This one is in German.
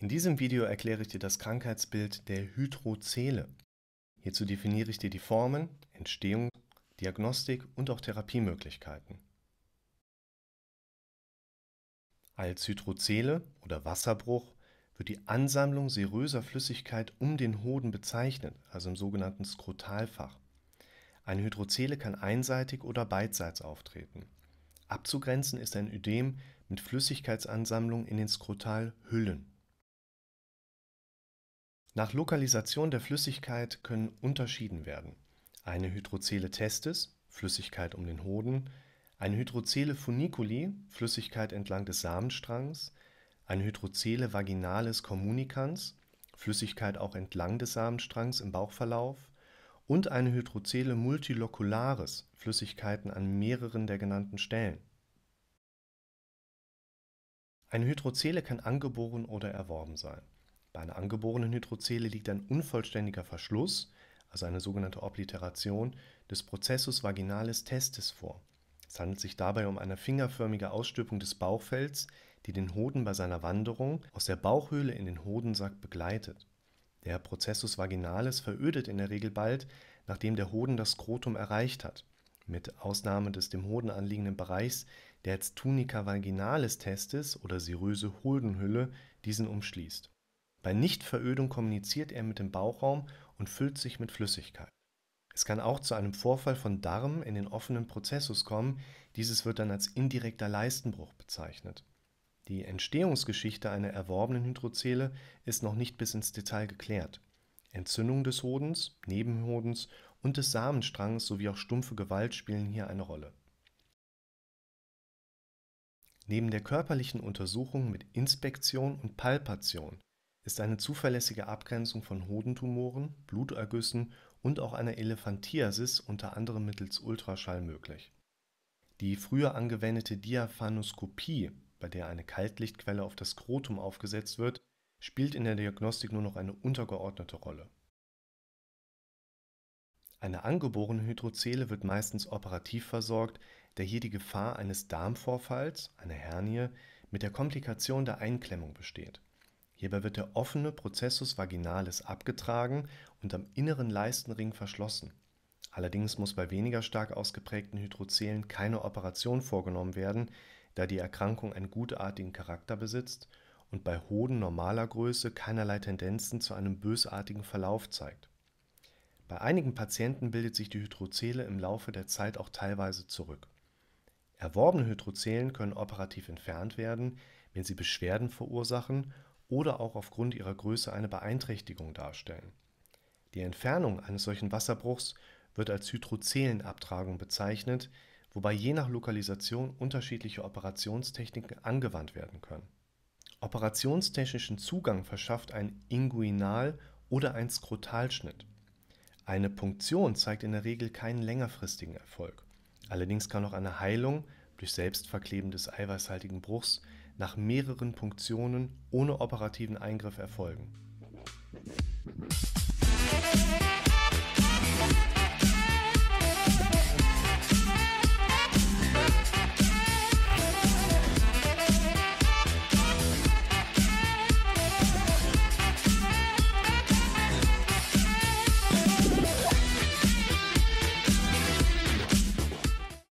In diesem Video erkläre ich dir das Krankheitsbild der Hydrozele. Hierzu definiere ich dir die Formen, Entstehung, Diagnostik und auch Therapiemöglichkeiten. Als Hydrozele oder Wasserbruch wird die Ansammlung seröser Flüssigkeit um den Hoden bezeichnet, also im sogenannten Skrotalfach. Eine Hydrozele kann einseitig oder beidseits auftreten. Abzugrenzen ist ein Ödem mit Flüssigkeitsansammlung in den Skrotalhüllen. Nach Lokalisation der Flüssigkeit können unterschieden werden: eine Hydrozele testis (Flüssigkeit um den Hoden), eine Hydrozele funiculi (Flüssigkeit entlang des Samenstrangs), eine Hydrozele vaginalis communicans (Flüssigkeit auch entlang des Samenstrangs im Bauchverlauf) und eine Hydrozele multilocularis (Flüssigkeiten an mehreren der genannten Stellen). Eine Hydrozele kann angeboren oder erworben sein bei einer angeborenen Hydrozele liegt ein unvollständiger Verschluss, also eine sogenannte Obliteration, des Prozessus vaginalis testis vor. Es handelt sich dabei um eine fingerförmige Ausstülpung des Bauchfells, die den Hoden bei seiner Wanderung aus der Bauchhöhle in den Hodensack begleitet. Der Prozessus vaginalis verödet in der Regel bald, nachdem der Hoden das Skrotum erreicht hat. Mit Ausnahme des dem Hoden anliegenden Bereichs, der als Tunica vaginalis testis oder seröse Hodenhülle diesen umschließt bei Nichtverödung kommuniziert er mit dem Bauchraum und füllt sich mit Flüssigkeit. Es kann auch zu einem Vorfall von Darm in den offenen Prozessus kommen, dieses wird dann als indirekter Leistenbruch bezeichnet. Die Entstehungsgeschichte einer erworbenen Hydrozele ist noch nicht bis ins Detail geklärt. Entzündungen des Hodens, Nebenhodens und des Samenstrangs sowie auch stumpfe Gewalt spielen hier eine Rolle. Neben der körperlichen Untersuchung mit Inspektion und Palpation ist eine zuverlässige Abgrenzung von Hodentumoren, Blutergüssen und auch einer Elefantiasis unter anderem mittels Ultraschall möglich. Die früher angewendete Diaphanoskopie, bei der eine Kaltlichtquelle auf das Skrotum aufgesetzt wird, spielt in der Diagnostik nur noch eine untergeordnete Rolle. Eine angeborene Hydrozele wird meistens operativ versorgt, da hier die Gefahr eines Darmvorfalls, einer Hernie, mit der Komplikation der Einklemmung besteht Hierbei wird der offene Prozessus vaginalis abgetragen und am inneren Leistenring verschlossen. Allerdings muss bei weniger stark ausgeprägten Hydrozelen keine Operation vorgenommen werden, da die Erkrankung einen gutartigen Charakter besitzt und bei Hoden normaler Größe keinerlei Tendenzen zu einem bösartigen Verlauf zeigt. Bei einigen Patienten bildet sich die Hydrozele im Laufe der Zeit auch teilweise zurück. Erworbene Hydrozelen können operativ entfernt werden, wenn sie Beschwerden verursachen oder auch aufgrund ihrer Größe eine Beeinträchtigung darstellen. Die Entfernung eines solchen Wasserbruchs wird als Hydrozelenabtragung bezeichnet, wobei je nach Lokalisation unterschiedliche Operationstechniken angewandt werden können. Operationstechnischen Zugang verschafft ein Inguinal- oder ein Skrotalschnitt. Eine Punktion zeigt in der Regel keinen längerfristigen Erfolg. Allerdings kann auch eine Heilung durch Selbstverkleben des eiweißhaltigen Bruchs nach mehreren Punktionen ohne operativen Eingriff erfolgen.